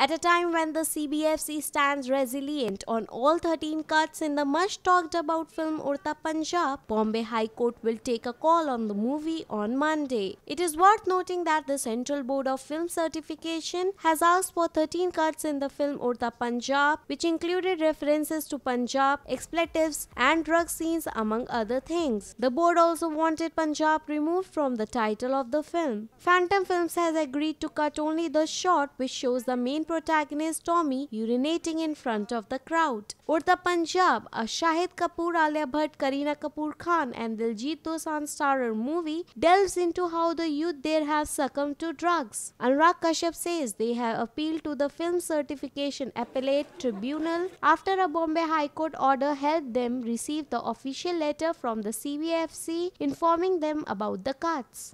At a time when the CBFC stands resilient on all 13 cuts in the much talked about film Urta Punjab, Bombay High Court will take a call on the movie on Monday. It is worth noting that the Central Board of Film Certification has asked for 13 cuts in the film Urta Punjab, which included references to Punjab, expletives, and drug scenes, among other things. The board also wanted Punjab removed from the title of the film. Phantom Films has agreed to cut only the shot which shows the main protagonist Tommy urinating in front of the crowd. Urda Punjab, a Shahid Kapoor, Alia Bhatt, Kareena Kapoor Khan and Diljit Dosanjh starrer movie delves into how the youth there have succumbed to drugs. Anurag Kashyap says they have appealed to the Film Certification Appellate Tribunal after a Bombay High Court order helped them receive the official letter from the CBFC informing them about the cuts.